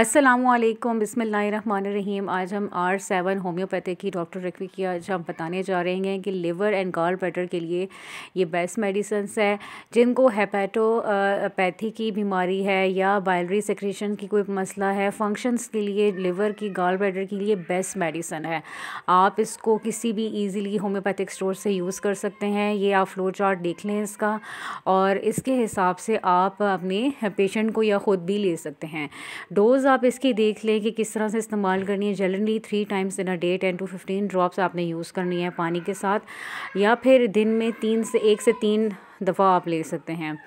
असलम रहीम आज हम R seven homeopathic की डॉक्टर रकवी की आज हम बताने जा रहे हैं कि लिवर एंड गॉल ब्लैडर के लिए ये बेस्ट मेडिसन है जिनको हेपेटोपैथी की बीमारी है या बाइलरी सेक्रेशन की कोई मसला है फंक्शंस के लिए लिवर की गॉल ब्लैडर के लिए बेस्ट मेडिसन है आप इसको किसी भी ईजीली होम्योपैथिक स्टोर से यूज़ कर सकते हैं ये आप फ्लो चार्ट देख लें इसका और इसके हिसाब से आप अपने पेशेंट को या ख़ुद भी ले सकते हैं डोज डोज आप इसकी देख लें कि किस तरह से इस्तेमाल करनी है generally three times in a day ten to fifteen drops आपने यूज़ करनी है पानी के साथ या फिर दिन में तीन से एक से तीन दफ़ा आप ले सकते हैं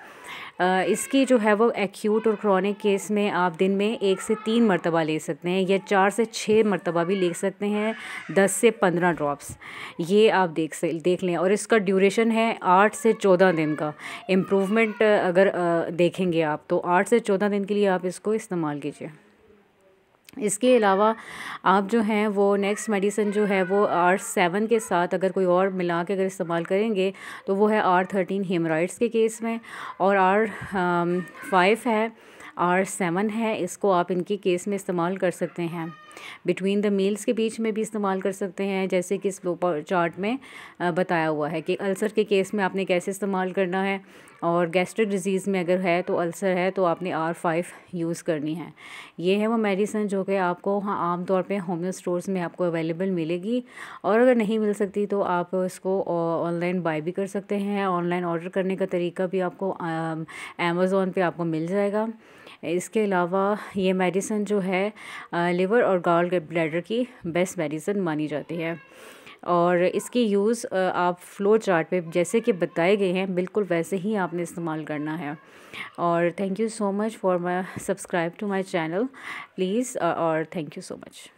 इसकी जो है वो एक्यूट और क्रॉनिक केस में आप दिन में एक से तीन मरतबा ले सकते हैं या चार से छः मरतबा भी ले सकते हैं दस से पंद्रह ड्रॉप्स ये आप देख से देख लें और इसका ड्यूरेशन है आठ से चौदह दिन का इम्प्रूवमेंट अगर देखेंगे आप तो आठ से चौदह दिन के लिए आप इसको इस्तेमाल कीजिए इसके अलावा आप जो हैं वो नेक्स्ट मेडिसन जो है वो आर सेवन के साथ अगर कोई और मिला के अगर इस्तेमाल करेंगे तो वो है आर थर्टीन हेमराइड्स के केस में और आर फाइव um, है आर सेवन है इसको आप इनके केस में इस्तेमाल कर सकते हैं बिटवीन द मील्स के बीच में भी इस्तेमाल कर सकते हैं जैसे कि इस चार्ट में बताया हुआ है कि अल्सर के केस में आपने कैसे इस्तेमाल करना है और गैस्ट्रिक डिजीज़ में अगर है तो अल्सर है तो आपने आर फाइव यूज़ करनी है ये है वो मेडिसन जो कि आपको हाँ आमतौर पे होम्यो स्टोर्स में आपको अवेलेबल मिलेगी और अगर नहीं मिल सकती तो आप इसको ऑनलाइन बाय भी कर सकते हैं ऑनलाइन ऑर्डर करने का तरीका भी आपको अमेज़ोन पर आपको मिल जाएगा इसके अलावा ये मेडिसन जो है लिवर और गॉल ब्लैडर की बेस्ट मेडिसन मानी जाती है और इसकी यूज़ आप फ्लो चार्ट पे जैसे कि बताए गए हैं बिल्कुल वैसे ही आपने इस्तेमाल करना है और thank you so much for my subscribe to my channel please और थैंक यू सो मच